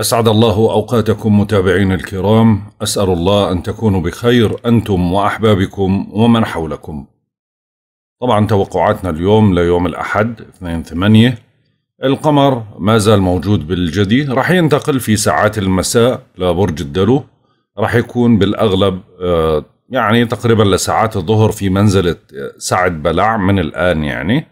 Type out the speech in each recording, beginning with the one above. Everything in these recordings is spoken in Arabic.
أسعد الله أوقاتكم متابعين الكرام أسأل الله أن تكونوا بخير أنتم وأحبابكم ومن حولكم طبعا توقعاتنا اليوم ليوم الأحد 2 8 القمر ما زال موجود بالجدي رح ينتقل في ساعات المساء لبرج الدلو رح يكون بالأغلب آه، يعني تقريبا لساعات الظهر في منزلة آه، سعد بلع من الآن يعني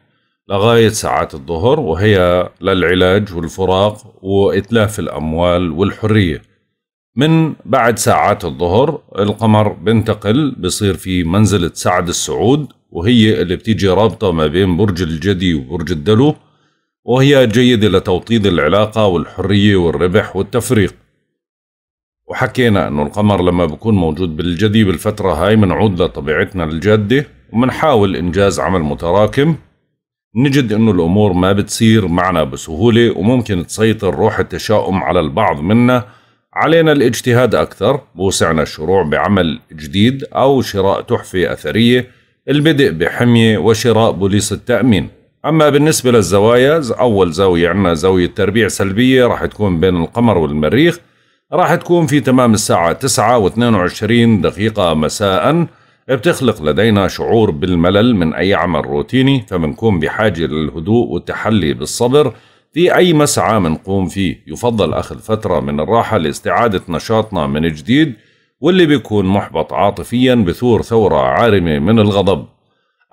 لغاية ساعات الظهر وهي للعلاج والفراق وإتلاف الأموال والحرية من بعد ساعات الظهر القمر بنتقل بصير في منزلة سعد السعود وهي اللي بتيجي رابطة ما بين برج الجدي وبرج الدلو وهي جيدة لتوطيد العلاقة والحرية والربح والتفريق وحكينا أنه القمر لما بكون موجود بالجدي بالفترة هاي منعود لطبيعتنا الجادة ومنحاول إنجاز عمل متراكم نجد أنه الأمور ما بتصير معنا بسهولة وممكن تسيطر روح التشاؤم على البعض منا علينا الاجتهاد أكثر بوسعنا الشروع بعمل جديد أو شراء تحفة أثرية البدء بحمية وشراء بوليس التأمين أما بالنسبة للزوايا أول زاوية عندنا زاوية تربيع سلبية راح تكون بين القمر والمريخ راح تكون في تمام الساعة 9 و22 دقيقة مساءً بتخلق لدينا شعور بالملل من أي عمل روتيني فبنكون بحاجة للهدوء والتحلي بالصبر في أي مسعى منقوم فيه يفضل أخذ فترة من الراحة لاستعادة نشاطنا من جديد واللي بيكون محبط عاطفيا بثور ثورة عارمة من الغضب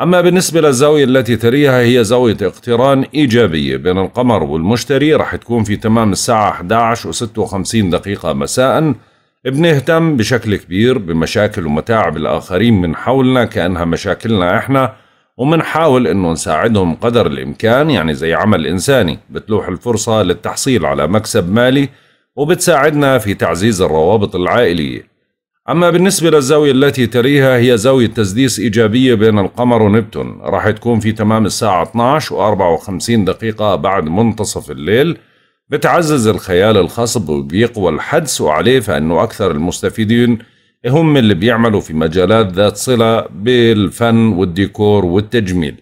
أما بالنسبة للزاوية التي تريها هي زاوية اقتران إيجابية بين القمر والمشتري رح تكون في تمام الساعة 11 و56 دقيقة مساءً بنهتم بشكل كبير بمشاكل ومتاعب الآخرين من حولنا كأنها مشاكلنا إحنا ومنحاول إنه نساعدهم قدر الإمكان يعني زي عمل إنساني بتلوح الفرصة للتحصيل على مكسب مالي وبتساعدنا في تعزيز الروابط العائلية أما بالنسبة للزاوية التي تريها هي زاوية تسديس إيجابية بين القمر ونبتون راح تكون في تمام الساعة 12 و54 دقيقة بعد منتصف الليل بتعزز الخيال الخصب وبيقوى الحدس وعليه فإنه أكثر المستفيدين هم اللي بيعملوا في مجالات ذات صلة بالفن والديكور والتجميل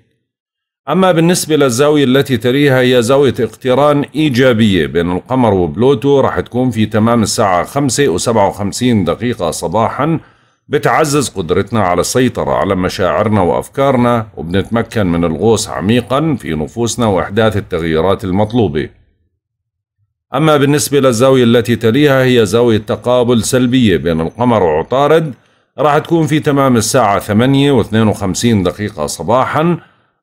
أما بالنسبة للزاوية التي تليها هي زاوية اقتران إيجابية بين القمر وبلوتو رح تكون في تمام الساعة 5 و 57 دقيقة صباحا بتعزز قدرتنا على السيطرة على مشاعرنا وأفكارنا وبنتمكن من الغوص عميقا في نفوسنا وإحداث التغييرات المطلوبة أما بالنسبة للزاوية التي تليها هي زاوية تقابل سلبية بين القمر وعطارد راح تكون في تمام الساعة 8 و 52 دقيقة صباحا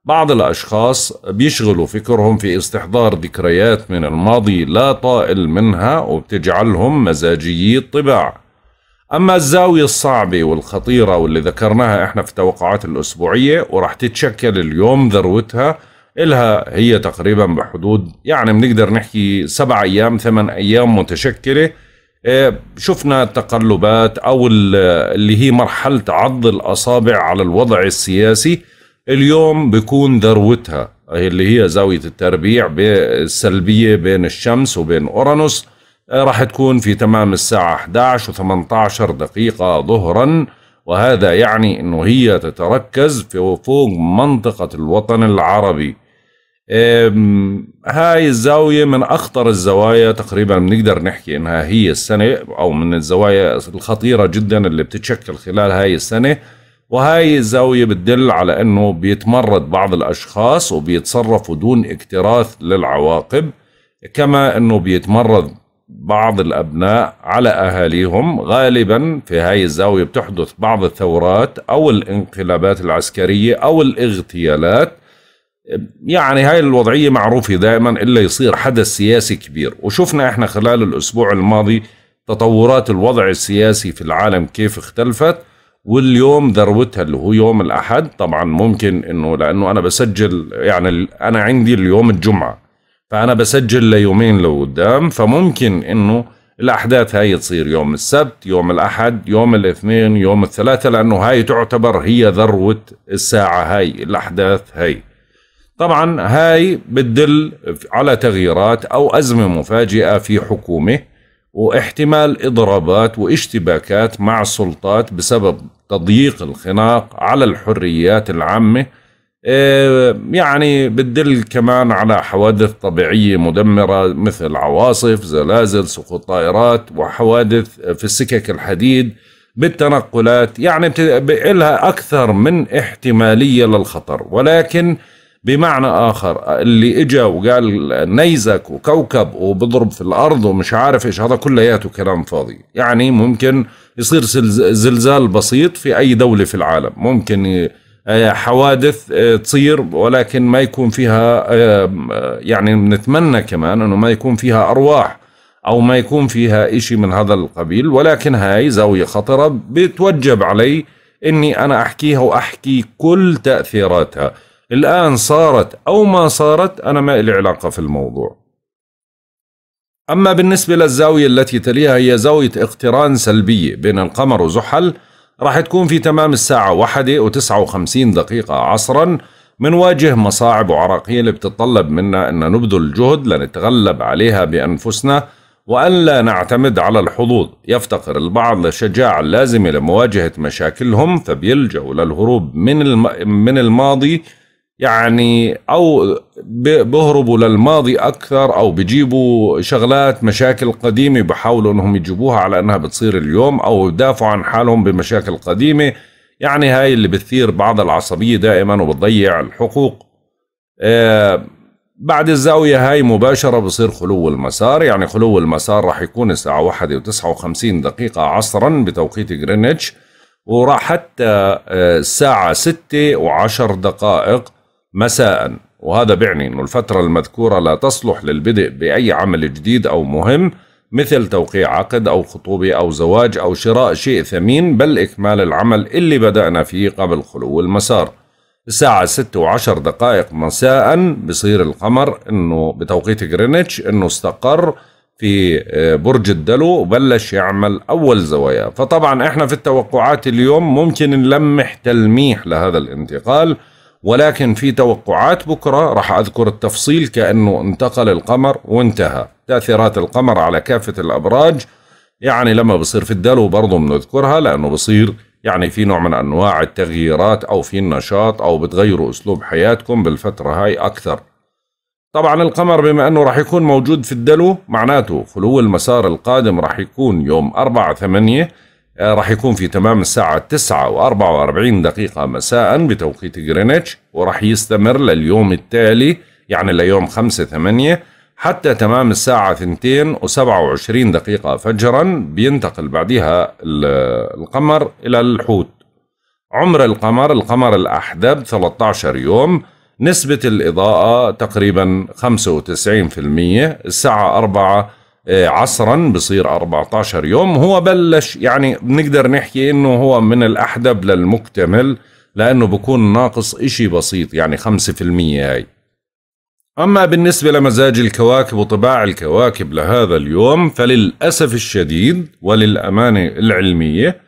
بعض الأشخاص بيشغلوا فكرهم في استحضار ذكريات من الماضي لا طائل منها وبتجعلهم مزاجيي الطباع أما الزاوية الصعبة والخطيرة واللي ذكرناها إحنا في التوقعات الأسبوعية وراح تتشكل اليوم ذروتها إلها هي تقريبا بحدود يعني بنقدر نحكي سبع أيام ثمان أيام متشكلة آه، شفنا التقلبات أو اللي هي مرحلة عض الأصابع على الوضع السياسي اليوم بكون ذروتها اللي هي زاوية التربيع السلبية بين الشمس وبين أورانوس آه، راح تكون في تمام الساعة 11 و18 دقيقة ظهرا وهذا يعني أنه هي تتركز في فوق منطقة الوطن العربي هاي الزاوية من أخطر الزوايا تقريبا بنقدر نحكي إنها هي السنة أو من الزوايا الخطيرة جدا اللي بتتشكل خلال هاي السنة وهاي الزاوية بتدل على أنه بيتمرد بعض الأشخاص وبيتصرفوا دون اكتراث للعواقب كما أنه بيتمرد بعض الأبناء على أهاليهم غالبا في هاي الزاوية بتحدث بعض الثورات أو الانقلابات العسكرية أو الاغتيالات يعني هاي الوضعية معروفة دائما إلا يصير حدث سياسي كبير وشفنا إحنا خلال الأسبوع الماضي تطورات الوضع السياسي في العالم كيف اختلفت واليوم ذروتها اللي هو يوم الأحد طبعا ممكن إنه لأنه أنا بسجل يعني أنا عندي اليوم الجمعة فأنا بسجل ليومين لقدام فممكن إنه الأحداث هاي تصير يوم السبت يوم الأحد يوم الاثنين يوم الثلاثة لأنه هاي تعتبر هي ذروة الساعة هاي الأحداث هاي طبعا هاي بتدل على تغييرات أو أزمة مفاجئة في حكومة واحتمال إضرابات واشتباكات مع السلطات بسبب تضييق الخناق على الحريات العامة إيه، يعني بتدل كمان على حوادث طبيعية مدمرة مثل عواصف زلازل سقوط طائرات وحوادث في السكك الحديد بالتنقلات يعني لها أكثر من احتمالية للخطر ولكن بمعنى آخر اللي إجا وقال نيزك وكوكب وبضرب في الأرض ومش عارف إيش هذا كلياته كلام فاضي يعني ممكن يصير زلزال بسيط في أي دولة في العالم ممكن آه، حوادث آه، تصير ولكن ما يكون فيها آه، يعني بنتمنى كمان أنه ما يكون فيها أرواح أو ما يكون فيها إشي من هذا القبيل ولكن هاي زاوية خطرة بتوجب علي أني أنا أحكيها وأحكي كل تأثيراتها الآن صارت أو ما صارت أنا ما إلي علاقة في الموضوع أما بالنسبة للزاوية التي تليها هي زاوية اقتران سلبية بين القمر وزحل راح تكون في تمام الساعة واحدة وتسعة وخمسين دقيقة عصرا منواجه مصاعب وعراقيل بتتطلب منا أن نبذل جهد لنتغلب عليها بأنفسنا وأن لا نعتمد على الحظوظ يفتقر البعض للشجاعة اللازمة لمواجهة مشاكلهم فبيلجأوا للهروب من, الم... من الماضي يعني او بهربوا للماضي اكثر او بيجيبوا شغلات مشاكل قديمه بحاولوا انهم يجيبوها على انها بتصير اليوم او يدافعوا عن حالهم بمشاكل قديمه يعني هاي اللي بتثير بعض العصبيه دائما وبتضيع الحقوق آه بعد الزاوية هاي مباشرة بصير خلو المسار يعني خلو المسار راح يكون الساعة واحدة وتسعة وخمسين دقيقة عصرا بتوقيت غرينتش وراح حتى آه، الساعة ستة وعشر دقائق مساء وهذا بيعني أن الفترة المذكورة لا تصلح للبدء بأي عمل جديد أو مهم مثل توقيع عقد أو خطوبة أو زواج أو شراء شيء ثمين بل إكمال العمل اللي بدأنا فيه قبل خلو المسار الساعة ستة وعشر دقائق مساء بصير القمر انه بتوقيت غرينتش انه استقر في آه، برج الدلو وبلش يعمل اول زواياه فطبعا احنا في التوقعات اليوم ممكن نلمح تلميح لهذا الانتقال ولكن في توقعات بكرة راح أذكر التفصيل كأنه انتقل القمر وانتهى تأثيرات القمر على كافة الأبراج يعني لما بصير في الدلو برضه بنذكرها لأنه بصير يعني في نوع من أنواع التغييرات أو في النشاط أو بتغيروا أسلوب حياتكم بالفترة هاي أكثر طبعا القمر بما أنه راح يكون موجود في الدلو معناته خلو المسار القادم راح يكون يوم 4 8 آه، راح يكون في تمام الساعة 9 و44 دقيقة مساء بتوقيت جرينتش وراح يستمر لليوم التالي يعني ليوم 5 8 حتى تمام الساعة 2 و27 دقيقة فجرا بينتقل بعدها القمر إلى الحوت عمر القمر القمر الأحدب 13 يوم نسبة الإضاءة تقريبا 95% الساعة 4 عصرا بصير 14 يوم هو بلش يعني بنقدر نحكي انه هو من الاحدب للمكتمل لانه بكون ناقص اشي بسيط يعني 5% هاي اما بالنسبة لمزاج الكواكب وطباع الكواكب لهذا اليوم فللاسف الشديد وللامانة العلمية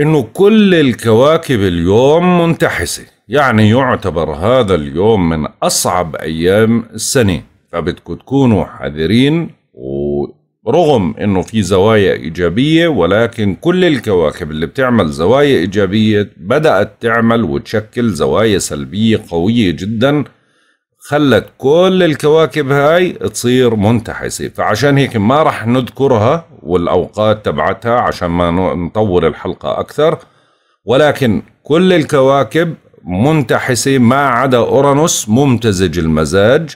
انه كل الكواكب اليوم منتحسة يعني يعتبر هذا اليوم من اصعب ايام السنة فبدكم تكونوا حذرين رغم انه في زوايا ايجابيه ولكن كل الكواكب اللي بتعمل زوايا ايجابيه بدات تعمل وتشكل زوايا سلبيه قويه جدا خلت كل الكواكب هاي تصير منتحسه فعشان هيك ما رح نذكرها والاوقات تبعتها عشان ما نطول الحلقه اكثر ولكن كل الكواكب منتحسه ما عدا اورانوس ممتزج المزاج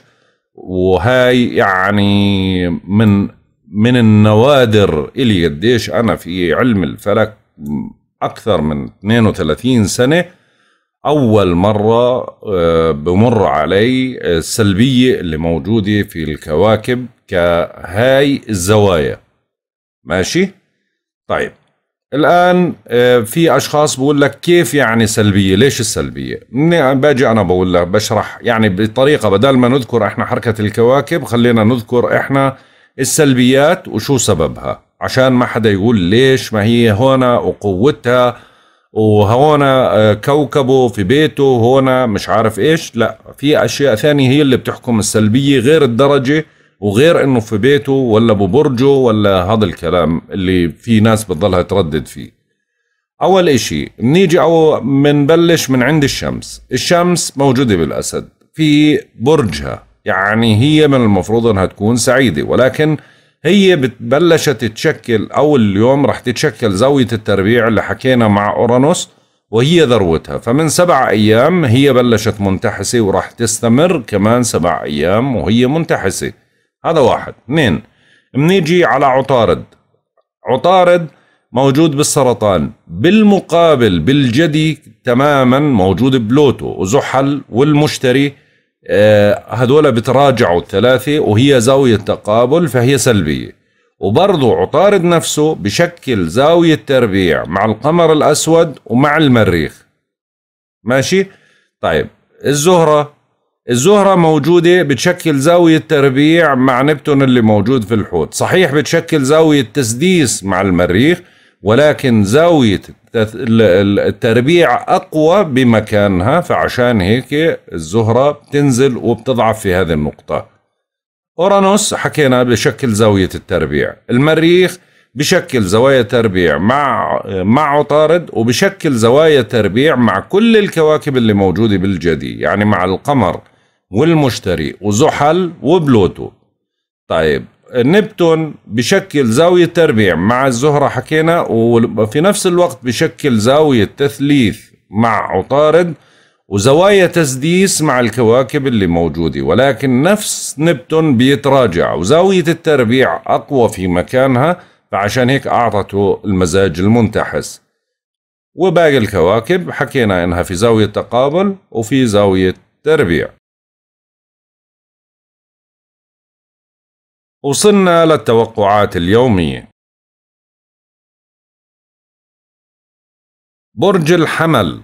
وهاي يعني من من النوادر اللي قديش انا في علم الفلك اكثر من 32 سنه اول مره آه، بمر علي السلبيه اللي موجوده في الكواكب كهاي الزوايا ماشي طيب الان آه، في اشخاص بقول لك كيف يعني سلبيه ليش السلبيه باجي انا بقول لك بشرح يعني بطريقه بدل ما نذكر احنا حركه الكواكب خلينا نذكر احنا السلبيات وشو سببها عشان ما حدا يقول ليش ما هي هنا وقوتها وهون آه، كوكبه في بيته هون مش عارف ايش لا في اشياء ثانية هي اللي بتحكم السلبية غير الدرجة وغير انه في بيته ولا ببرجه ولا هذا الكلام اللي في ناس بتضلها تردد فيه اول اشي نيجي او منبلش من عند الشمس الشمس موجودة بالاسد في برجها يعني هي من المفروض انها تكون سعيده ولكن هي بلشت تشكل او اليوم رح تتشكل زاويه التربيع اللي حكينا مع اورانوس وهي ذروتها فمن سبع ايام هي بلشت منتحسه وراح تستمر كمان سبع ايام وهي منتحسه هذا واحد اثنين بنيجي على عطارد عطارد موجود بالسرطان بالمقابل بالجدي تماما موجود بلوتو وزحل والمشتري آه، هذول بتراجعوا الثلاثة وهي زاوية تقابل فهي سلبية وبرضه عطارد نفسه بشكل زاوية تربيع مع القمر الأسود ومع المريخ ماشي طيب الزهرة الزهرة موجودة بتشكل زاوية تربيع مع نبتون اللي موجود في الحوت صحيح بتشكل زاوية تسديس مع المريخ ولكن زاوية التربيع أقوى بمكانها فعشان هيك الزهرة بتنزل وبتضعف في هذه النقطة أورانوس حكينا بشكل زاوية التربيع المريخ بشكل زوايا تربيع مع مع عطارد وبشكل زوايا تربيع مع كل الكواكب اللي موجودة بالجدي يعني مع القمر والمشتري وزحل وبلوتو طيب نبتون بشكل زاوية تربيع مع الزهرة حكينا وفي نفس الوقت بشكل زاوية تثليث مع عطارد وزوايا تسديس مع الكواكب اللي موجودة ولكن نفس نبتون بيتراجع وزاوية التربيع أقوى في مكانها فعشان هيك أعطته المزاج المنتحس وباقي الكواكب حكينا إنها في زاوية تقابل وفي زاوية تربيع وصلنا للتوقعات اليومية برج الحمل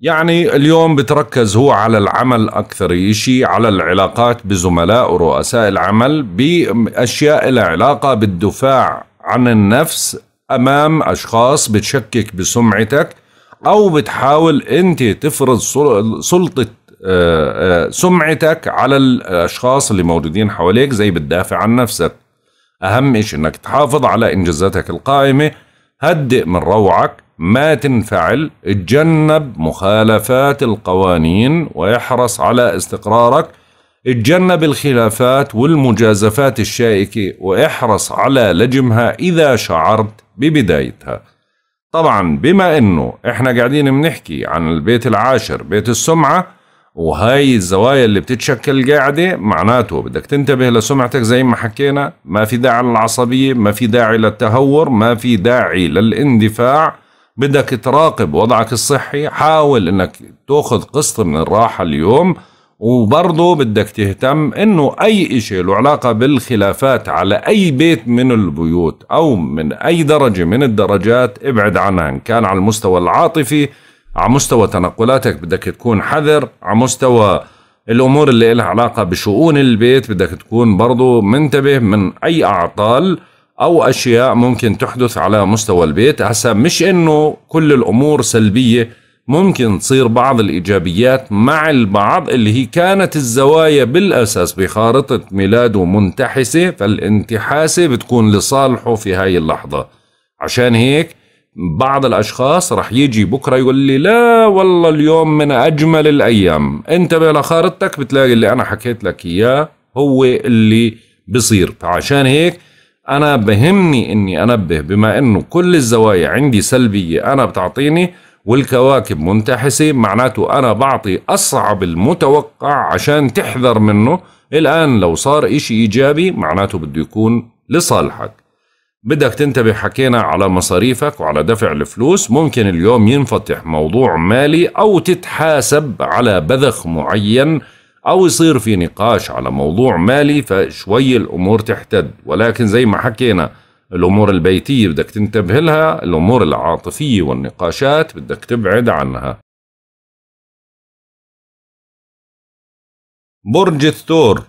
يعني اليوم بتركز هو على العمل أكثر شيء على العلاقات بزملاء ورؤساء العمل بأشياء العلاقة علاقة بالدفاع عن النفس أمام أشخاص بتشكك بسمعتك أو بتحاول أنت تفرض سلطة آه، آه، سمعتك على الاشخاص اللي موجودين حواليك زي بتدافع عن نفسك اهم شيء انك تحافظ على انجازاتك القائمه هدئ من روعك ما تنفعل اتجنب مخالفات القوانين ويحرص على استقرارك اتجنب الخلافات والمجازفات الشائكة واحرص على لجمها إذا شعرت ببدايتها طبعا بما أنه إحنا قاعدين بنحكي عن البيت العاشر بيت السمعة وهاي الزوايا اللي بتتشكل قاعدة معناته بدك تنتبه لسمعتك زي ما حكينا ما في داعي للعصبية ما في داعي للتهور ما في داعي للاندفاع بدك تراقب وضعك الصحي حاول انك تاخذ قسط من الراحة اليوم وبرضه بدك تهتم انه اي اشي له علاقة بالخلافات على اي بيت من البيوت او من اي درجة من الدرجات ابعد عنها ان كان على المستوى العاطفي على مستوى تنقلاتك بدك تكون حذر على مستوى الامور اللي لها علاقه بشؤون البيت بدك تكون برضو منتبه من اي اعطال او اشياء ممكن تحدث على مستوى البيت هسا مش انه كل الامور سلبيه ممكن تصير بعض الايجابيات مع البعض اللي هي كانت الزوايا بالاساس بخارطه ميلاده منتحسه فالانتحاسه بتكون لصالحه في هاي اللحظه عشان هيك بعض الاشخاص رح يجي بكره يقول لي لا والله اليوم من اجمل الايام انتبه لخارطتك بتلاقي اللي انا حكيت لك اياه هو اللي بصير فعشان هيك انا بهمني اني انبه بما انه كل الزوايا عندي سلبيه انا بتعطيني والكواكب منتحسه معناته انا بعطي اصعب المتوقع عشان تحذر منه الان لو صار اشي ايجابي معناته بده يكون لصالحك بدك تنتبه حكينا على مصاريفك وعلى دفع الفلوس ممكن اليوم ينفتح موضوع مالي أو تتحاسب على بذخ معين أو يصير في نقاش على موضوع مالي فشوي الأمور تحتد ولكن زي ما حكينا الأمور البيتية بدك تنتبه لها الأمور العاطفية والنقاشات بدك تبعد عنها برج الثور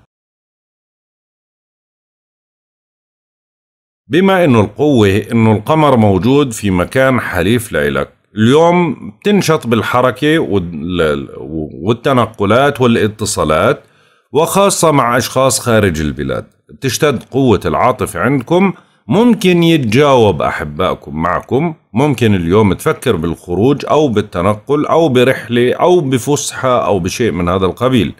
بما انه القوة انه القمر موجود في مكان حليف لإلك اليوم بتنشط بالحركة والتنقلات والاتصالات وخاصة مع أشخاص خارج البلاد تشتد قوة العاطفة عندكم ممكن يتجاوب أحبائكم معكم ممكن اليوم تفكر بالخروج أو بالتنقل أو برحلة أو بفسحة أو بشيء من هذا القبيل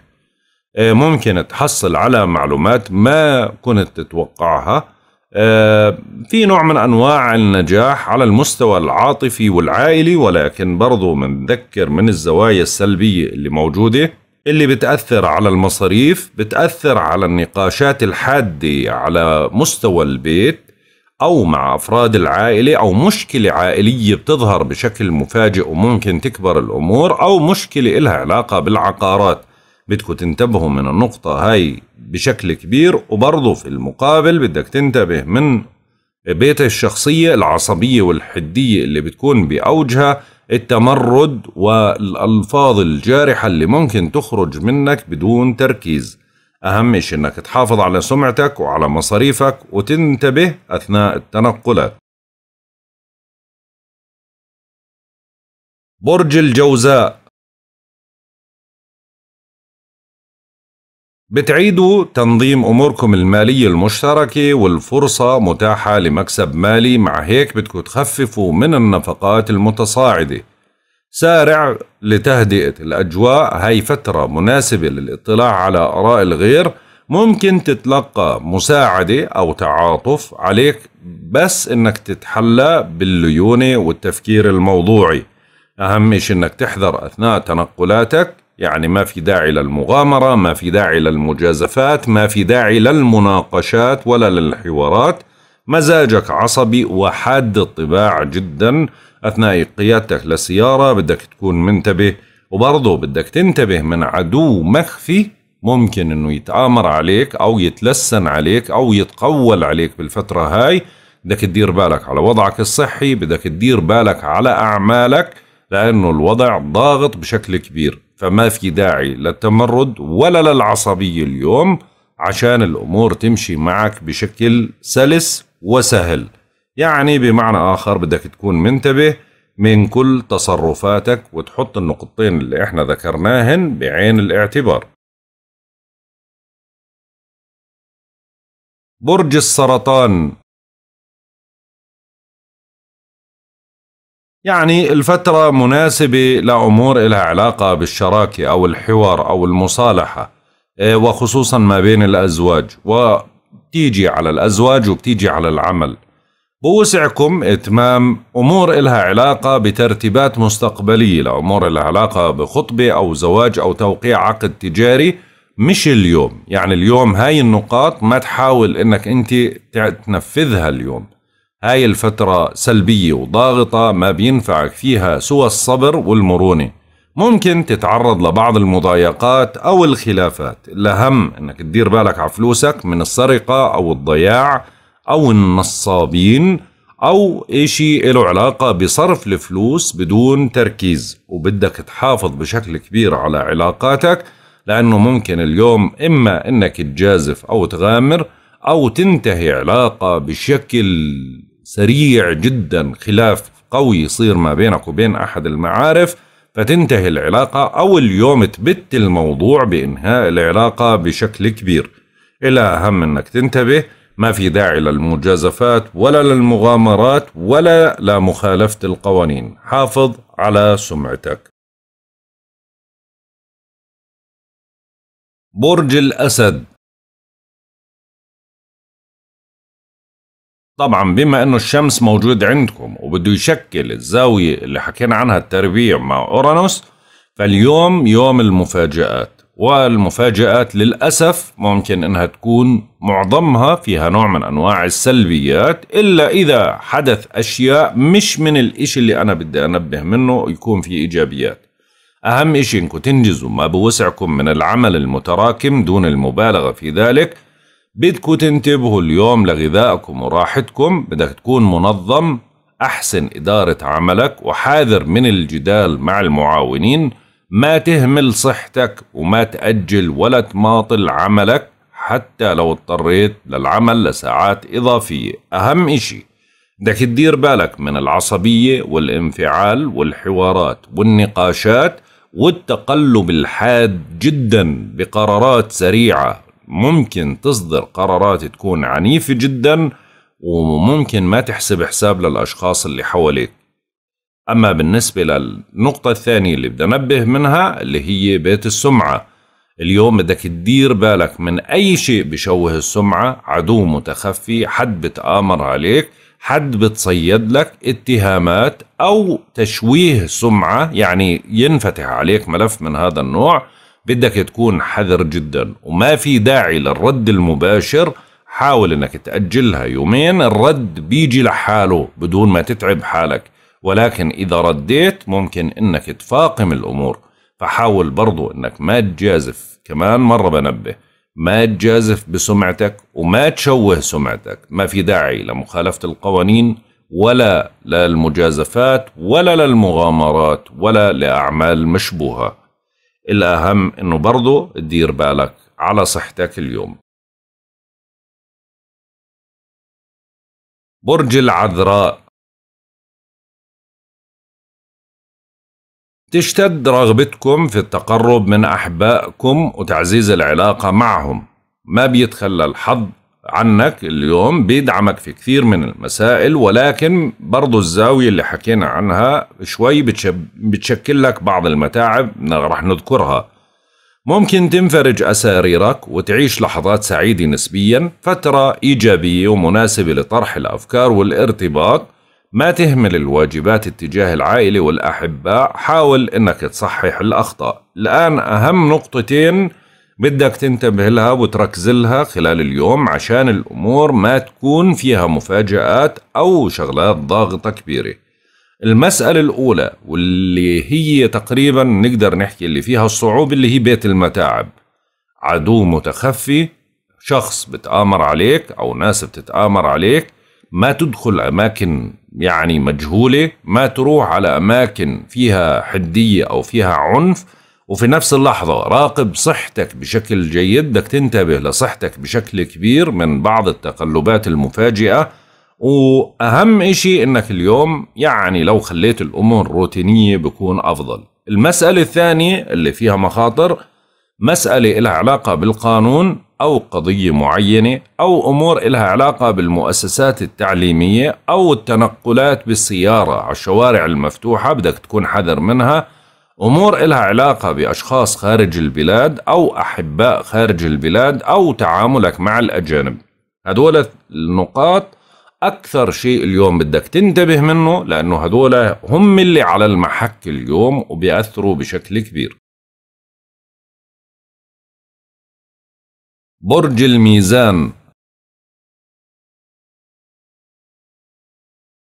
إيه، ممكن تحصل على معلومات ما كنت تتوقعها آه، في نوع من انواع النجاح على المستوى العاطفي والعائلي ولكن برضو منذكر من, من الزوايا السلبيه اللي موجوده اللي بتاثر على المصاريف بتاثر على النقاشات الحاده على مستوى البيت او مع افراد العائله او مشكله عائليه بتظهر بشكل مفاجئ وممكن تكبر الامور او مشكله إلها علاقه بالعقارات بدكم تنتبهوا من النقطة هاي بشكل كبير وبرضه في المقابل بدك تنتبه من بيت الشخصية العصبية والحدية اللي بتكون بأوجها التمرد والألفاظ الجارحة اللي ممكن تخرج منك بدون تركيز أهم شيء أنك تحافظ على سمعتك وعلى مصاريفك وتنتبه أثناء التنقلات برج الجوزاء بتعيدوا تنظيم أموركم المالية المشتركة والفرصة متاحة لمكسب مالي مع هيك بدكم تخففوا من النفقات المتصاعدة سارع لتهدئة الأجواء هاي فترة مناسبة للاطلاع على آراء الغير ممكن تتلقى مساعدة أو تعاطف عليك بس إنك تتحلى بالليونة والتفكير الموضوعي أهم شيء إنك تحذر أثناء تنقلاتك يعني ما في داعي للمغامره ما في داعي للمجازفات ما في داعي للمناقشات ولا للحوارات مزاجك عصبي وحاد الطباع جدا اثناء قيادتك للسياره بدك تكون منتبه وبرضه بدك تنتبه من عدو مخفي ممكن انه يتآمر عليك او يتلسن عليك او يتقول عليك بالفتره هاي بدك تدير بالك على وضعك الصحي بدك تدير بالك على اعمالك لانه الوضع ضاغط بشكل كبير فما في داعي للتمرد ولا للعصبية اليوم عشان الأمور تمشي معك بشكل سلس وسهل يعني بمعنى آخر بدك تكون منتبه من كل تصرفاتك وتحط النقطتين اللي احنا ذكرناهن بعين الاعتبار برج السرطان يعني الفترة مناسبة لأمور لها علاقة بالشراكة أو الحوار أو المصالحة آه، وخصوصا ما بين الأزواج وبتيجي على الأزواج وبتيجي على العمل بوسعكم إتمام أمور لها علاقة بترتيبات مستقبلية لأمور لها علاقة بخطبة أو زواج أو توقيع عقد تجاري مش اليوم يعني اليوم هاي النقاط ما تحاول انك انت تنفذها اليوم هاي الفترة سلبية وضاغطة ما بينفعك فيها سوى الصبر والمرونة ممكن تتعرض لبعض المضايقات أو الخلافات الأهم أنك تدير بالك على فلوسك من السرقة أو الضياع أو النصابين أو إشي له علاقة بصرف الفلوس بدون تركيز وبدك تحافظ بشكل كبير على علاقاتك لأنه ممكن اليوم إما أنك تجازف أو تغامر أو تنتهي علاقة بشكل سريع جدا خلاف قوي يصير ما بينك وبين أحد المعارف فتنتهي العلاقة أو اليوم تبت الموضوع بإنهاء العلاقة بشكل كبير إلى أهم أنك تنتبه ما في داعي للمجازفات ولا للمغامرات ولا لمخالفة القوانين حافظ على سمعتك برج الأسد طبعا بما انه الشمس موجود عندكم وبده يشكل الزاوية اللي حكينا عنها التربيع مع اورانوس فاليوم يوم المفاجآت والمفاجآت للأسف ممكن انها تكون معظمها فيها نوع من انواع السلبيات الا اذا حدث اشياء مش من الاشي اللي انا بدي انبه منه يكون في ايجابيات اهم اشي انكم تنجزوا ما بوسعكم من العمل المتراكم دون المبالغة في ذلك بدكم تنتبهوا اليوم لغذائكم وراحتكم بدك تكون منظم أحسن إدارة عملك وحاذر من الجدال مع المعاونين ما تهمل صحتك وما تأجل ولا تماطل عملك حتى لو اضطريت للعمل لساعات إضافية أهم إشي بدك تدير بالك من العصبية والانفعال والحوارات والنقاشات والتقلب الحاد جدا بقرارات سريعة ممكن تصدر قرارات تكون عنيفة جدا وممكن ما تحسب حساب للأشخاص اللي حواليك أما بالنسبة للنقطة الثانية اللي بدي أنبه منها اللي هي بيت السمعة اليوم بدك تدير بالك من أي شيء بشوه السمعة عدو متخفي حد بتآمر عليك حد بتصيد لك اتهامات أو تشويه سمعة يعني ينفتح عليك ملف من هذا النوع بدك تكون حذر جدا وما في داعي للرد المباشر حاول انك تأجلها يومين الرد بيجي لحاله بدون ما تتعب حالك ولكن اذا رديت ممكن انك تفاقم الامور فحاول برضو انك ما تجازف كمان مرة بنبه ما تجازف بسمعتك وما تشوه سمعتك ما في داعي لمخالفة القوانين ولا للمجازفات ولا للمغامرات ولا لأعمال مشبوهة الأهم إنه برضه تدير بالك على صحتك اليوم برج العذراء تشتد رغبتكم في التقرب من أحبائكم وتعزيز العلاقة معهم ما بيتخلى الحظ عنك اليوم بيدعمك في كثير من المسائل ولكن برضو الزاوية اللي حكينا عنها شوي بتشكل لك بعض المتاعب رح نذكرها ممكن تنفرج أساريرك وتعيش لحظات سعيدة نسبيا فترة إيجابية ومناسبة لطرح الأفكار والارتباط ما تهمل الواجبات اتجاه العائلة والأحباء حاول أنك تصحح الأخطاء الآن أهم نقطتين بدك تنتبه لها وتركز لها خلال اليوم عشان الأمور ما تكون فيها مفاجآت أو شغلات ضاغطة كبيرة المسألة الأولى واللي هي تقريبا نقدر نحكي اللي فيها الصعوبة اللي هي بيت المتاعب عدو متخفي شخص بتآمر عليك أو ناس بتتآمر عليك ما تدخل أماكن يعني مجهولة ما تروح على أماكن فيها حدية أو فيها عنف وفي نفس اللحظة راقب صحتك بشكل جيد بدك تنتبه لصحتك بشكل كبير من بعض التقلبات المفاجئة وأهم إشي إنك اليوم يعني لو خليت الأمور روتينية بكون أفضل المسألة الثانية اللي فيها مخاطر مسألة إلها علاقة بالقانون أو قضية معينة أو أمور إلها علاقة بالمؤسسات التعليمية أو التنقلات بالسيارة على الشوارع المفتوحة بدك تكون حذر منها أمور إلها علاقة بأشخاص خارج البلاد أو أحباء خارج البلاد أو تعاملك مع الأجانب هدول النقاط أكثر شيء اليوم بدك تنتبه منه لأنه هدول هم اللي على المحك اليوم وبيأثروا بشكل كبير برج الميزان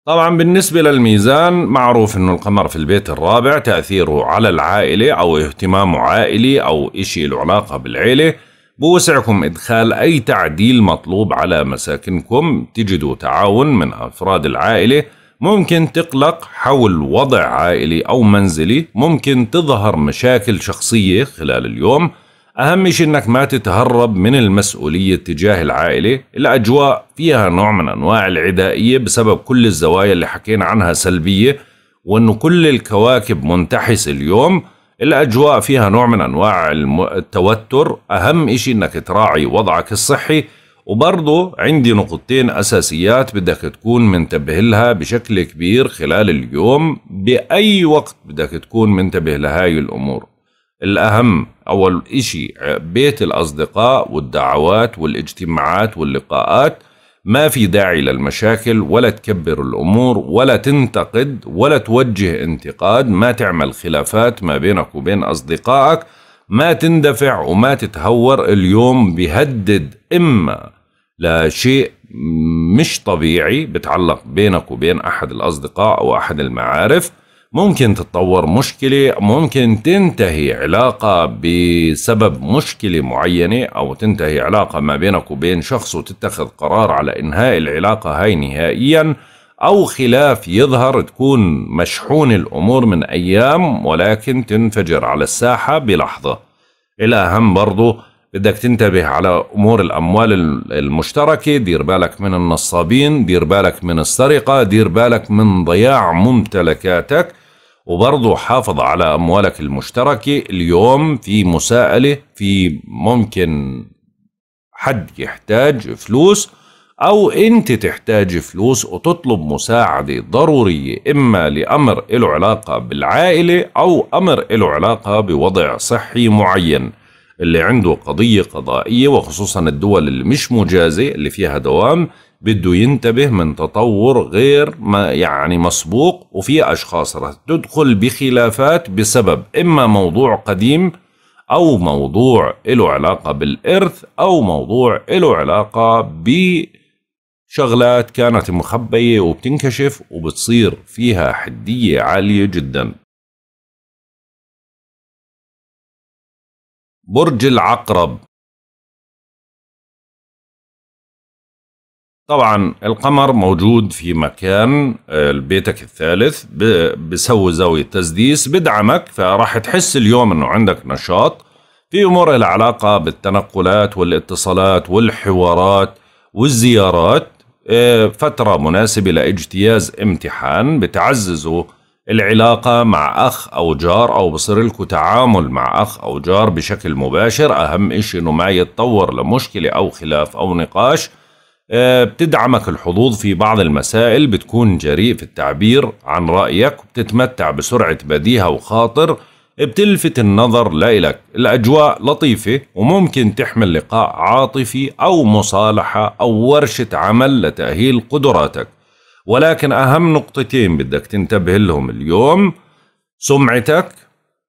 طبعا بالنسبة للميزان معروف انه القمر في البيت الرابع تأثيره على العائلة او اهتمامه عائلي او اشي له علاقة بالعيلة بوسعكم ادخال اي تعديل مطلوب على مساكنكم تجدوا تعاون من افراد العائلة ممكن تقلق حول وضع عائلي او منزلي ممكن تظهر مشاكل شخصية خلال اليوم أهم شيء أنك ما تتهرب من المسؤولية تجاه العائلة الأجواء فيها نوع من أنواع العدائية بسبب كل الزوايا اللي حكينا عنها سلبية وأنه كل الكواكب منتحس اليوم الأجواء فيها نوع من أنواع التوتر أهم شيء أنك تراعي وضعك الصحي وبرضه عندي نقطتين أساسيات بدك تكون منتبه لها بشكل كبير خلال اليوم بأي وقت بدك تكون منتبه لهاي الأمور الأهم أول إشي بيت الأصدقاء والدعوات والاجتماعات واللقاءات ما في داعي للمشاكل ولا تكبر الأمور ولا تنتقد ولا توجه انتقاد ما تعمل خلافات ما بينك وبين أصدقائك ما تندفع وما تتهور اليوم بيهدد إما لشيء مش طبيعي بتعلق بينك وبين أحد الأصدقاء أو أحد المعارف ممكن تتطور مشكلة ممكن تنتهي علاقة بسبب مشكلة معينة أو تنتهي علاقة ما بينك وبين شخص وتتخذ قرار على إنهاء العلاقة هاي نهائياً أو خلاف يظهر تكون مشحون الأمور من أيام ولكن تنفجر على الساحة بلحظة الأهم برضو بدك تنتبه على أمور الأموال المشتركة دير بالك من النصابين دير بالك من السرقة دير بالك من ضياع ممتلكاتك وبرضه حافظ على أموالك المشتركة اليوم في مساءلة في ممكن حد يحتاج فلوس أو أنت تحتاج فلوس وتطلب مساعدة ضرورية إما لأمر له علاقة بالعائلة أو أمر له علاقة بوضع صحي معين اللي عنده قضية قضائية وخصوصا الدول اللي مش مجازة اللي فيها دوام بده ينتبه من تطور غير ما يعني مسبوق وفي أشخاص رح تدخل بخلافات بسبب إما موضوع قديم أو موضوع له علاقة بالإرث أو موضوع له علاقة بشغلات كانت مخبية وبتنكشف وبتصير فيها حدية عالية جدا برج العقرب طبعا القمر موجود في مكان آه، بيتك الثالث بسوي زاوية تسديس بدعمك فراح تحس اليوم انه عندك نشاط في امور لها علاقة بالتنقلات والاتصالات والحوارات والزيارات آه، فترة مناسبة لاجتياز امتحان بتعززه العلاقة مع أخ أو جار أو بصير لكم تعامل مع أخ أو جار بشكل مباشر أهم إشي إنه ما يتطور لمشكلة أو خلاف أو نقاش آه، بتدعمك الحظوظ في بعض المسائل بتكون جريء في التعبير عن رأيك بتتمتع بسرعة بديهة وخاطر بتلفت النظر لإلك الأجواء لطيفة وممكن تحمل لقاء عاطفي أو مصالحة أو ورشة عمل لتأهيل قدراتك ولكن أهم نقطتين بدك تنتبه لهم اليوم سمعتك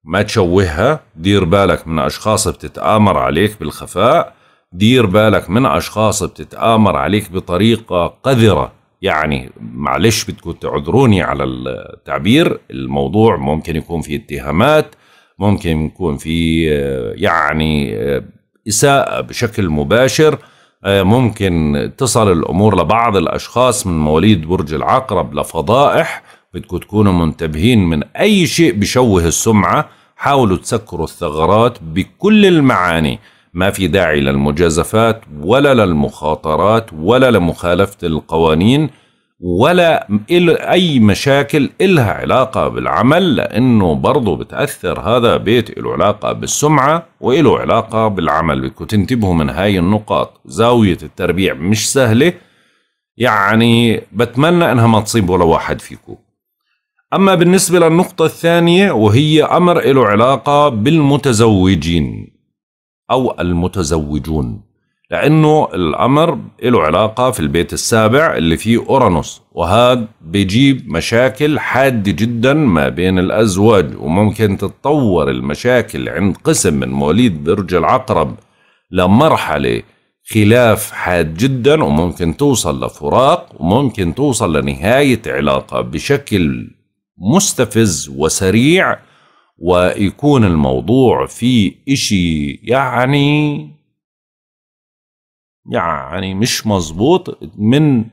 ما تشوهها دير بالك من أشخاص بتتآمر عليك بالخفاء دير بالك من اشخاص بتتامر عليك بطريقه قذره يعني معلش بدكم تعذروني على التعبير الموضوع ممكن يكون في اتهامات ممكن يكون في آه، يعني آه، اساءه بشكل مباشر آه، ممكن تصل الامور لبعض الاشخاص من مواليد برج العقرب لفضائح بدكم تكونوا منتبهين من اي شيء بشوه السمعه حاولوا تسكروا الثغرات بكل المعاني ما في داعي للمجازفات ولا للمخاطرات ولا لمخالفة القوانين ولا أي مشاكل إلها علاقة بالعمل لأنه برضه بتأثر هذا بيت له علاقة بالسمعة وإله علاقة بالعمل بدكم تنتبهوا من هاي النقاط زاوية التربيع مش سهلة يعني بتمنى أنها ما تصيب ولا واحد فيكم أما بالنسبة للنقطة الثانية وهي أمر له علاقة بالمتزوجين أو المتزوجون لأنه الأمر له علاقة في البيت السابع اللي فيه أورانوس وهذا بيجيب مشاكل حادة جدا ما بين الأزواج وممكن تتطور المشاكل عند قسم من مواليد برج العقرب لمرحلة خلاف حاد جدا وممكن توصل لفراق وممكن توصل لنهاية علاقة بشكل مستفز وسريع ويكون الموضوع فيه إشي يعني يعني مش مزبوط من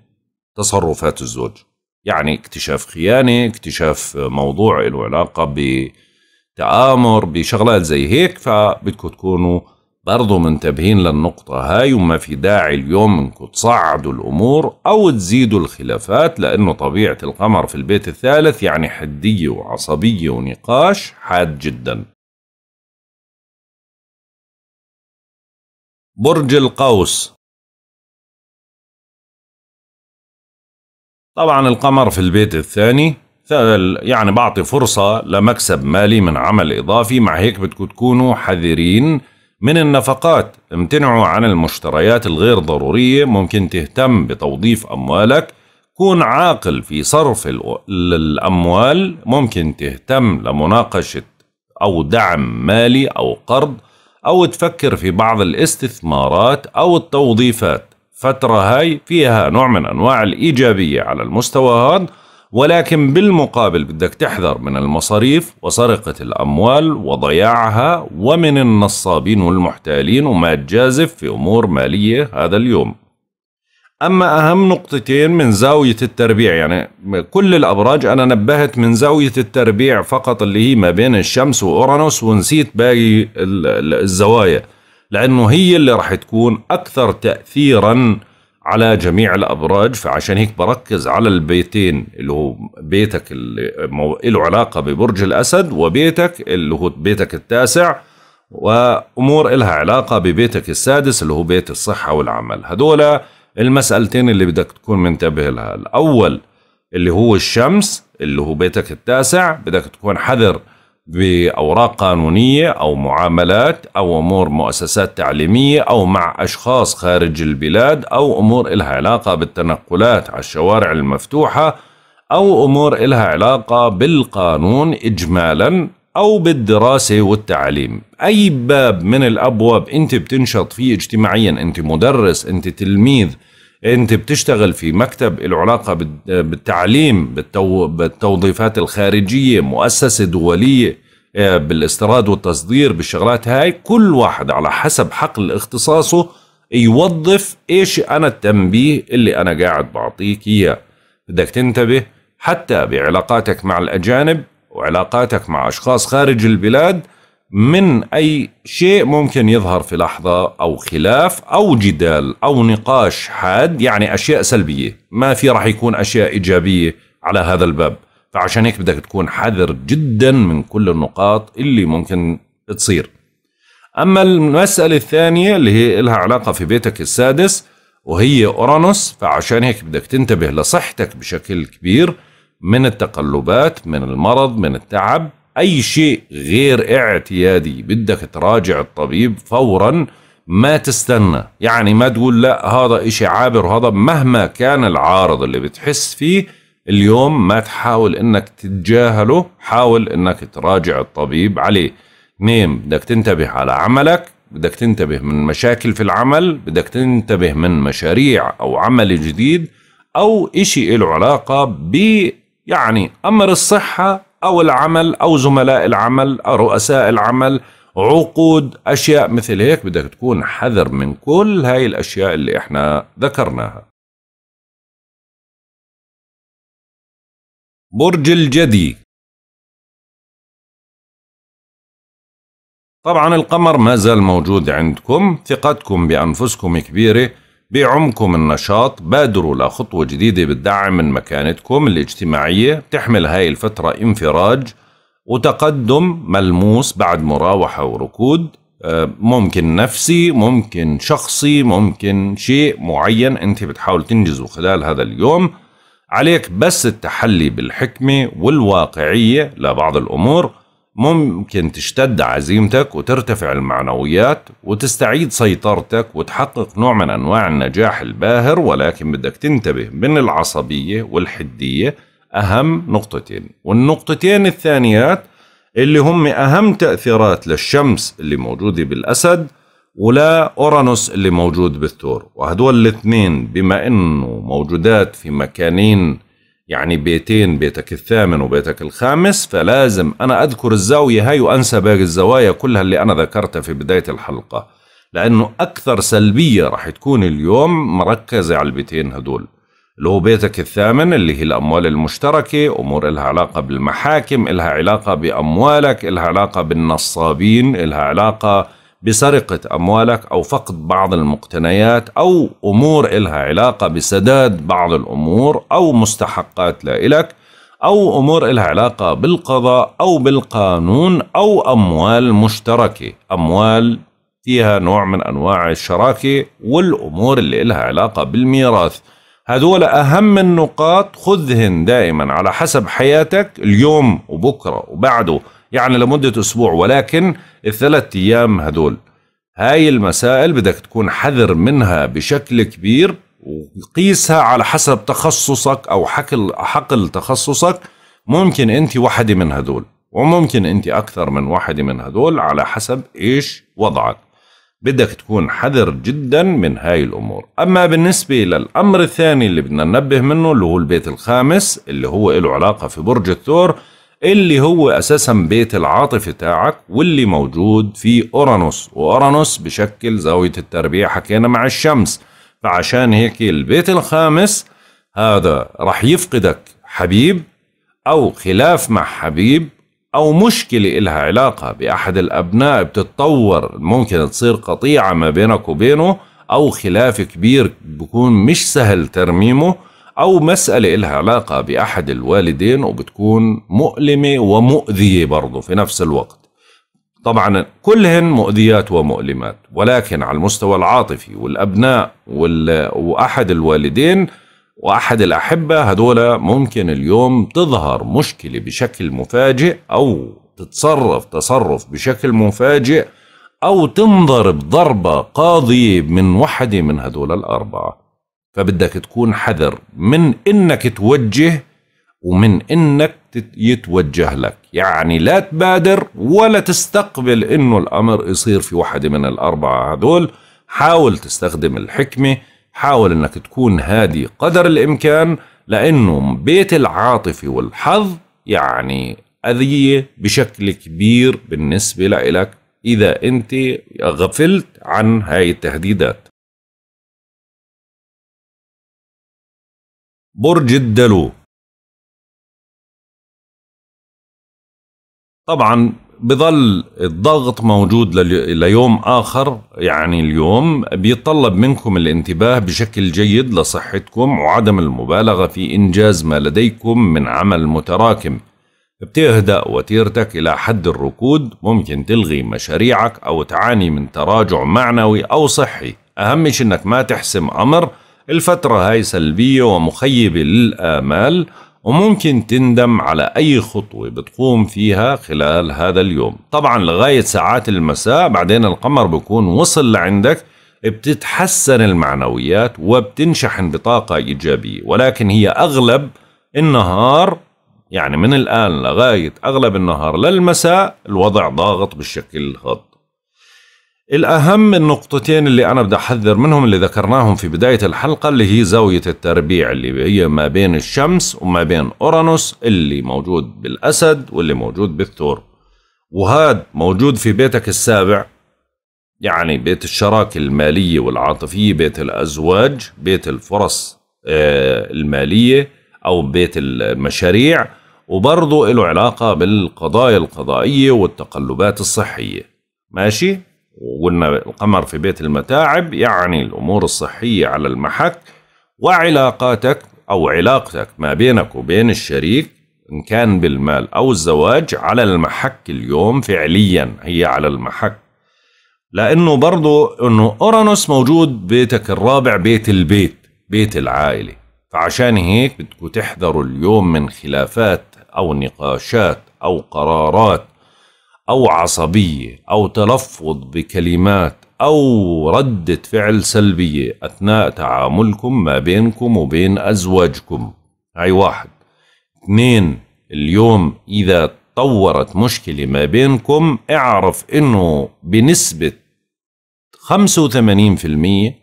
تصرفات الزوج يعني اكتشاف خيانة اكتشاف موضوع له علاقة بتآمر بشغلات زي هيك فبدكم تكونوا برضه منتبهين للنقطة هاي وما في داعي اليوم انكم تصعدوا الأمور أو تزيدوا الخلافات لأنه طبيعة القمر في البيت الثالث يعني حدية وعصبية ونقاش حاد جدا برج القوس طبعا القمر في البيت الثاني يعني بعطي فرصة لمكسب مالي من عمل إضافي مع هيك بدكم تكونوا حذرين من النفقات امتنعوا عن المشتريات الغير ضرورية ممكن تهتم بتوظيف أموالك كون عاقل في صرف الأموال ممكن تهتم لمناقشة أو دعم مالي أو قرض أو تفكر في بعض الاستثمارات أو التوظيفات فترة هاي فيها نوع من أنواع الإيجابية على المستوى هذا ولكن بالمقابل بدك تحذر من المصاريف وسرقة الأموال وضياعها ومن النصابين والمحتالين وما تجازف في أمور مالية هذا اليوم أما أهم نقطتين من زاوية التربيع يعني كل الأبراج أنا نبهت من زاوية التربيع فقط اللي هي ما بين الشمس وأورانوس ونسيت باقي الزوايا لأنه هي اللي راح تكون أكثر تأثيراً على جميع الابراج فعشان هيك بركز على البيتين اللي هو بيتك اللي له علاقه ببرج الاسد وبيتك اللي هو بيتك التاسع وامور لها علاقه ببيتك السادس اللي هو بيت الصحه والعمل هذول المسالتين اللي بدك تكون منتبه لها الاول اللي هو الشمس اللي هو بيتك التاسع بدك تكون حذر باوراق قانونيه او معاملات او امور مؤسسات تعليميه او مع اشخاص خارج البلاد او امور الها علاقه بالتنقلات على الشوارع المفتوحه او امور الها علاقه بالقانون اجمالا او بالدراسه والتعليم اي باب من الابواب انت بتنشط فيه اجتماعيا انت مدرس انت تلميذ انت بتشتغل في مكتب له علاقه بالتعليم بالتو... بالتوظيفات الخارجيه مؤسسه دوليه آه، بالاستيراد والتصدير بالشغلات هاي كل واحد على حسب حقل اختصاصه يوظف ايش انا التنبيه اللي انا قاعد بعطيك اياه بدك تنتبه حتى بعلاقاتك مع الاجانب وعلاقاتك مع اشخاص خارج البلاد من أي شيء ممكن يظهر في لحظة أو خلاف أو جدال أو نقاش حاد يعني أشياء سلبية ما في راح يكون أشياء إيجابية على هذا الباب فعشان هيك بدك تكون حذر جدا من كل النقاط اللي ممكن تصير أما المسألة الثانية اللي هي إلها علاقة في بيتك السادس وهي أورانوس فعشان هيك بدك تنتبه لصحتك بشكل كبير من التقلبات من المرض من التعب أي شيء غير اعتيادي بدك تراجع الطبيب فورا ما تستنى يعني ما تقول لا هذا إشي عابر وهذا مهما كان العارض اللي بتحس فيه اليوم ما تحاول انك تتجاهله حاول انك تراجع الطبيب عليه اثنين بدك تنتبه على عملك بدك تنتبه من مشاكل في العمل بدك تنتبه من مشاريع او عمل جديد او اشي له علاقة ب يعني امر الصحة أو العمل أو زملاء العمل أو رؤساء العمل عقود أشياء مثل هيك بدك تكون حذر من كل هاي الأشياء اللي إحنا ذكرناها برج الجدي طبعا القمر ما زال موجود عندكم ثقتكم بأنفسكم كبيرة بعمكم النشاط بادروا لخطوة جديدة بتدعم من مكانتكم الاجتماعية بتحمل هاي الفترة انفراج وتقدم ملموس بعد مراوحة وركود آه، ممكن نفسي ممكن شخصي ممكن شيء معين انت بتحاول تنجزه خلال هذا اليوم عليك بس التحلي بالحكمة والواقعية لبعض الأمور ممكن تشتد عزيمتك وترتفع المعنويات وتستعيد سيطرتك وتحقق نوع من أنواع النجاح الباهر ولكن بدك تنتبه من العصبية والحدية أهم نقطتين والنقطتين الثانيات اللي هم أهم تأثيرات للشمس اللي موجودة بالأسد ولا أورانوس اللي موجود بالثور وهدول الاثنين بما أنه موجودات في مكانين يعني بيتين بيتك الثامن وبيتك الخامس فلازم أنا أذكر الزاوية هاي وأنسى باقي الزوايا كلها اللي أنا ذكرتها في بداية الحلقة لأنه أكثر سلبية راح تكون اليوم مركزة على البيتين هدول اللي هو بيتك الثامن اللي هي الأموال المشتركة أمور إلها علاقة بالمحاكم إلها علاقة بأموالك إلها علاقة بالنصابين إلها علاقة بسرقة أموالك أو فقد بعض المقتنيات أو أمور إلها علاقة بسداد بعض الأمور أو مستحقات لإلك أو أمور إلها علاقة بالقضاء أو بالقانون أو أموال مشتركة أموال فيها نوع من أنواع الشراكة والأمور اللي إلها علاقة بالميراث هذول أهم النقاط خذهن دائما على حسب حياتك اليوم وبكرة وبعده يعني لمدة أسبوع ولكن الثلاث أيام هدول هاي المسائل بدك تكون حذر منها بشكل كبير وقيسها على حسب تخصصك أو حقل, حقل تخصصك ممكن أنت وحدة من هدول وممكن أنت أكثر من واحدة من هدول على حسب إيش وضعك بدك تكون حذر جدا من هاي الأمور أما بالنسبة للأمر الثاني اللي بدنا ننبه منه اللي هو البيت الخامس اللي هو له علاقة في برج الثور اللي هو اساسا بيت العاطفه تاعك واللي موجود في اورانوس واورانوس بشكل زاويه التربيع حكينا مع الشمس فعشان هيك البيت الخامس هذا رح يفقدك حبيب او خلاف مع حبيب او مشكله إلها علاقه باحد الابناء بتتطور ممكن تصير قطيعه ما بينك وبينه او خلاف كبير بكون مش سهل ترميمه أو مسألة إلها علاقة بأحد الوالدين وبتكون مؤلمة ومؤذية برضه في نفس الوقت طبعا كلهن مؤذيات ومؤلمات ولكن على المستوى العاطفي والأبناء وال... وأحد الوالدين وأحد الأحبة هذولا ممكن اليوم تظهر مشكلة بشكل مفاجئ أو تتصرف تصرف بشكل مفاجئ أو تنضرب ضربة قاضية من وحدة من هذول الأربعة فبدك تكون حذر من انك توجه ومن انك يتوجه لك يعني لا تبادر ولا تستقبل انه الامر يصير في واحدة من الاربعة هذول حاول تستخدم الحكمة حاول انك تكون هادي قدر الامكان لانه بيت العاطفة والحظ يعني اذية بشكل كبير بالنسبة لك اذا انت غفلت عن هاي التهديدات برج الدلو طبعا بظل الضغط موجود ليوم آخر يعني اليوم بيطلب منكم الانتباه بشكل جيد لصحتكم وعدم المبالغة في إنجاز ما لديكم من عمل متراكم بتهدأ وتيرتك إلى حد الركود ممكن تلغي مشاريعك أو تعاني من تراجع معنوي أو صحي أهم شيء أنك ما تحسم أمر الفترة هاي سلبية ومخيبة للآمال وممكن تندم على أي خطوة بتقوم فيها خلال هذا اليوم طبعا لغاية ساعات المساء بعدين القمر بكون وصل لعندك بتتحسن المعنويات وبتنشحن بطاقة إيجابية ولكن هي أغلب النهار يعني من الآن لغاية أغلب النهار للمساء الوضع ضاغط بالشكل هذا الأهم النقطتين اللي أنا بدي أحذر منهم اللي ذكرناهم في بداية الحلقة اللي هي زاوية التربيع اللي هي ما بين الشمس وما بين أورانوس اللي موجود بالأسد واللي موجود بالثور وهذا موجود في بيتك السابع يعني بيت الشراكة المالية والعاطفية بيت الأزواج بيت الفرص آه، المالية أو بيت المشاريع وبرضه له علاقة بالقضايا القضائية والتقلبات الصحية ماشي؟ وقلنا القمر في بيت المتاعب يعني الأمور الصحية على المحك وعلاقاتك أو علاقتك ما بينك وبين الشريك إن كان بالمال أو الزواج على المحك اليوم فعليا هي على المحك لأنه برضو أنه أورانوس موجود بيتك الرابع بيت البيت بيت العائلة فعشان هيك بدكم تحذروا اليوم من خلافات أو نقاشات أو قرارات أو عصبية أو تلفظ بكلمات أو ردة فعل سلبية أثناء تعاملكم ما بينكم وبين أزواجكم هاي واحد اثنين اليوم إذا تطورت مشكلة ما بينكم اعرف إنه بنسبة 85%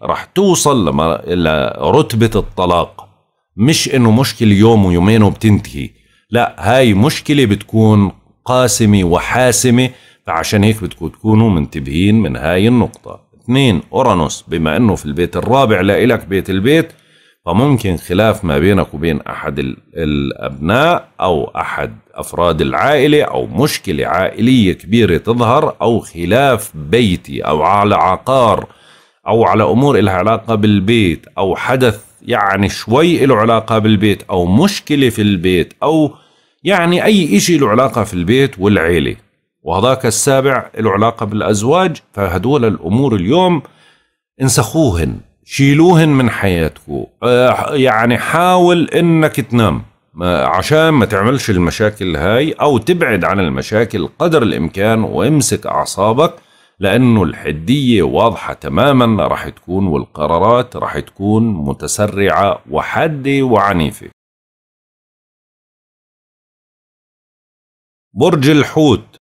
رح توصل لرتبة الطلاق مش إنه مشكلة يوم ويومين وبتنتهي لا هاي مشكلة بتكون قاسمة وحاسمة فعشان هيك بدكم تكونوا منتبهين من هاي النقطة اثنين أورانوس بما أنه في البيت الرابع لإلك بيت البيت فممكن خلاف ما بينك وبين أحد الأبناء أو أحد أفراد العائلة أو مشكلة عائلية كبيرة تظهر أو خلاف بيتي أو على عقار أو على أمور لها علاقة بالبيت أو حدث يعني شوي له علاقة بالبيت أو مشكلة في البيت أو يعني أي إشي له علاقة في البيت والعيلة وهذاك السابع له علاقة بالأزواج فهدول الأمور اليوم انسخوهن شيلوهن من حياتكم آه، يعني حاول انك تنام عشان ما تعملش المشاكل هاي او تبعد عن المشاكل قدر الامكان وامسك اعصابك لانه الحديه واضحه تماما راح تكون والقرارات راح تكون متسرعه وحاده وعنيفه برج الحوت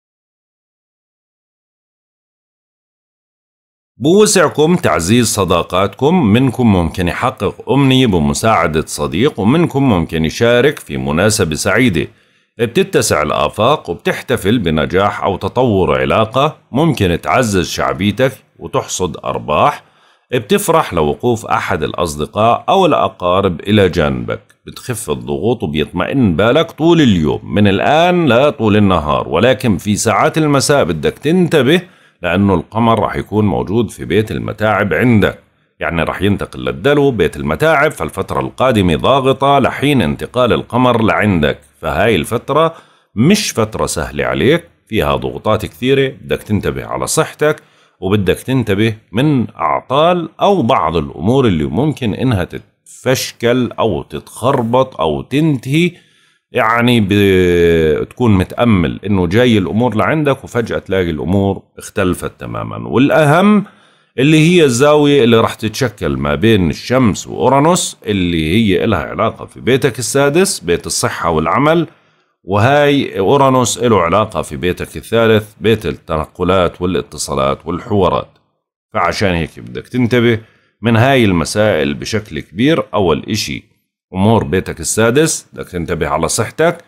بوسعكم تعزيز صداقاتكم منكم ممكن يحقق أمنية بمساعدة صديق ومنكم ممكن يشارك في مناسبة سعيدة بتتسع الآفاق وبتحتفل بنجاح أو تطور علاقة ممكن تعزز شعبيتك وتحصد أرباح بتفرح لوقوف أحد الأصدقاء أو الأقارب إلى جانبك بتخف الضغوط وبيطمئن بالك طول اليوم من الآن لا طول النهار ولكن في ساعات المساء بدك تنتبه لأنه القمر رح يكون موجود في بيت المتاعب عندك يعني رح ينتقل للدلو بيت المتاعب فالفترة القادمة ضاغطة لحين انتقال القمر لعندك فهاي الفترة مش فترة سهلة عليك فيها ضغوطات كثيرة بدك تنتبه على صحتك وبدك تنتبه من أعطال أو بعض الأمور اللي ممكن إنها تتفشكل أو تتخربط أو تنتهي يعني بتكون متأمل إنه جاي الأمور لعندك وفجأة تلاقي الأمور اختلفت تماما والأهم اللي هي الزاوية اللي راح تتشكل ما بين الشمس وأورانوس اللي هي إلها علاقة في بيتك السادس بيت الصحة والعمل وهاي أورانوس له علاقة في بيتك الثالث بيت التنقلات والاتصالات والحوارات فعشان هيك بدك تنتبه من هاي المسائل بشكل كبير أول إشي أمور بيتك السادس بدك تنتبه على صحتك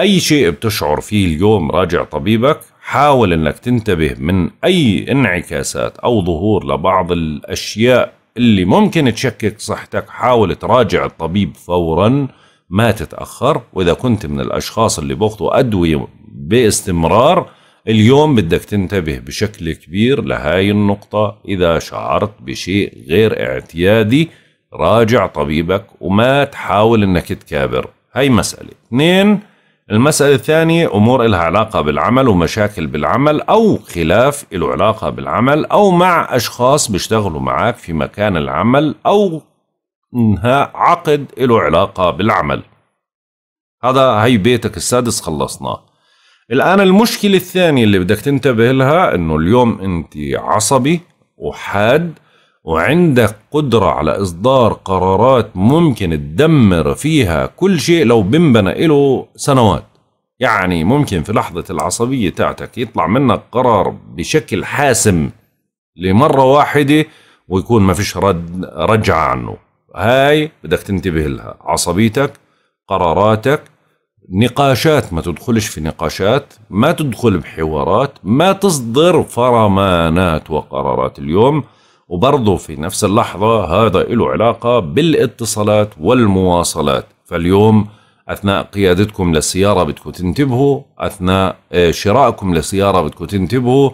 أي شيء بتشعر فيه اليوم راجع طبيبك حاول أنك تنتبه من أي انعكاسات أو ظهور لبعض الأشياء اللي ممكن تشكك صحتك حاول تراجع الطبيب فوراً ما تتأخر وإذا كنت من الأشخاص اللي بأخذوا أدوية باستمرار اليوم بدك تنتبه بشكل كبير لهاي النقطة إذا شعرت بشيء غير اعتيادي راجع طبيبك وما تحاول إنك تكابر هاي مسألة اثنين المسألة الثانية أمور إلها علاقة بالعمل ومشاكل بالعمل أو خلاف له علاقة بالعمل أو مع أشخاص بيشتغلوا معك في مكان العمل أو انهاء عقد له علاقه بالعمل هذا هي بيتك السادس خلصناه الان المشكله الثانيه اللي بدك تنتبه لها انه اليوم انت عصبي وحاد وعندك قدرة على إصدار قرارات ممكن تدمر فيها كل شيء لو بنبنى له سنوات يعني ممكن في لحظة العصبية تاعتك يطلع منك قرار بشكل حاسم لمرة واحدة ويكون ما فيش رد رجعة عنه هاي بدك تنتبه لها عصبيتك قراراتك نقاشات ما تدخلش في نقاشات ما تدخل بحوارات ما تصدر فرمانات وقرارات اليوم وبرضه في نفس اللحظة هذا له علاقة بالاتصالات والمواصلات فاليوم أثناء قيادتكم للسيارة بدكم تنتبهوا أثناء آه، شرائكم للسيارة بدكم تنتبهوا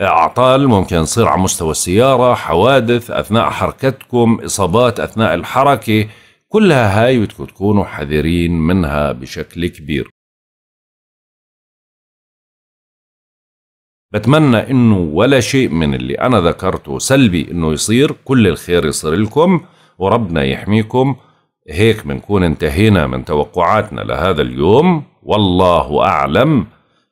أعطال ممكن تصير على مستوى السيارة حوادث أثناء حركتكم إصابات أثناء الحركة كلها هاي بدكم تكونوا حذرين منها بشكل كبير بتمنى انه ولا شيء من اللي انا ذكرته سلبي انه يصير كل الخير يصير لكم وربنا يحميكم هيك بنكون انتهينا من توقعاتنا لهذا اليوم والله اعلم